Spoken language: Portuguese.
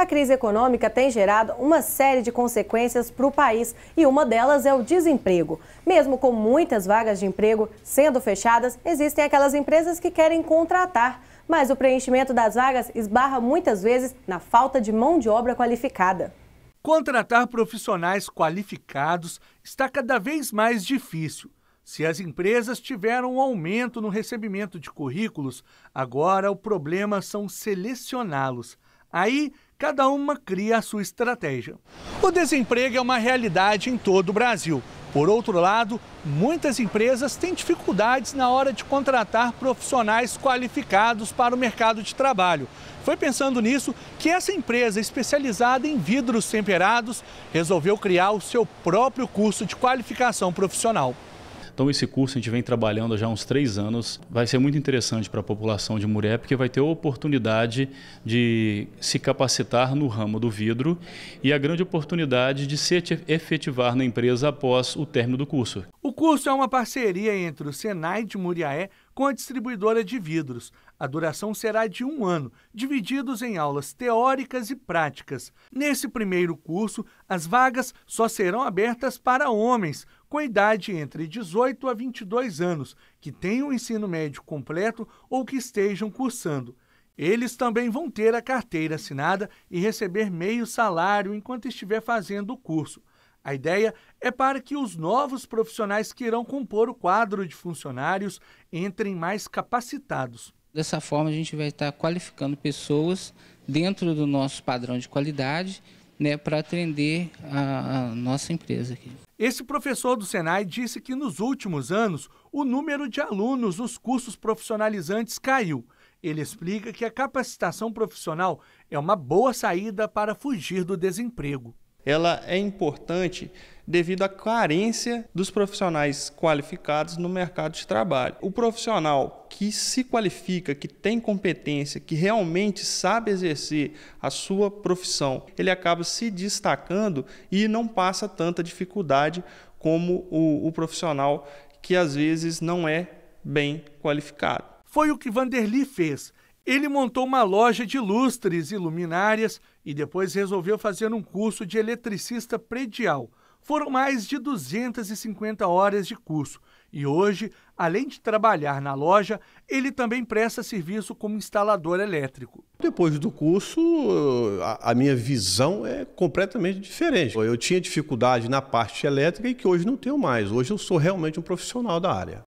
a crise econômica tem gerado uma série de consequências para o país e uma delas é o desemprego. Mesmo com muitas vagas de emprego sendo fechadas, existem aquelas empresas que querem contratar, mas o preenchimento das vagas esbarra muitas vezes na falta de mão de obra qualificada. Contratar profissionais qualificados está cada vez mais difícil. Se as empresas tiveram um aumento no recebimento de currículos, agora o problema são selecioná-los. Aí Cada uma cria a sua estratégia. O desemprego é uma realidade em todo o Brasil. Por outro lado, muitas empresas têm dificuldades na hora de contratar profissionais qualificados para o mercado de trabalho. Foi pensando nisso que essa empresa especializada em vidros temperados resolveu criar o seu próprio curso de qualificação profissional. Então esse curso a gente vem trabalhando já há uns três anos. Vai ser muito interessante para a população de Muré, porque vai ter a oportunidade de se capacitar no ramo do vidro e a grande oportunidade de se efetivar na empresa após o término do curso. O curso é uma parceria entre o Senai de Muriaé com a distribuidora de vidros. A duração será de um ano, divididos em aulas teóricas e práticas. Nesse primeiro curso, as vagas só serão abertas para homens, com idade entre 18 a 22 anos, que tenham o ensino médio completo ou que estejam cursando. Eles também vão ter a carteira assinada e receber meio salário enquanto estiver fazendo o curso. A ideia é para que os novos profissionais que irão compor o quadro de funcionários entrem mais capacitados. Dessa forma, a gente vai estar qualificando pessoas dentro do nosso padrão de qualidade né, para atender a, a nossa empresa aqui. Esse professor do Senai disse que nos últimos anos o número de alunos nos cursos profissionalizantes caiu. Ele explica que a capacitação profissional é uma boa saída para fugir do desemprego ela é importante devido à carência dos profissionais qualificados no mercado de trabalho. O profissional que se qualifica, que tem competência, que realmente sabe exercer a sua profissão, ele acaba se destacando e não passa tanta dificuldade como o, o profissional que às vezes não é bem qualificado. Foi o que Vanderly fez ele montou uma loja de lustres e luminárias e depois resolveu fazer um curso de eletricista predial. Foram mais de 250 horas de curso e hoje, além de trabalhar na loja, ele também presta serviço como instalador elétrico. Depois do curso, a minha visão é completamente diferente. Eu tinha dificuldade na parte elétrica e que hoje não tenho mais. Hoje eu sou realmente um profissional da área.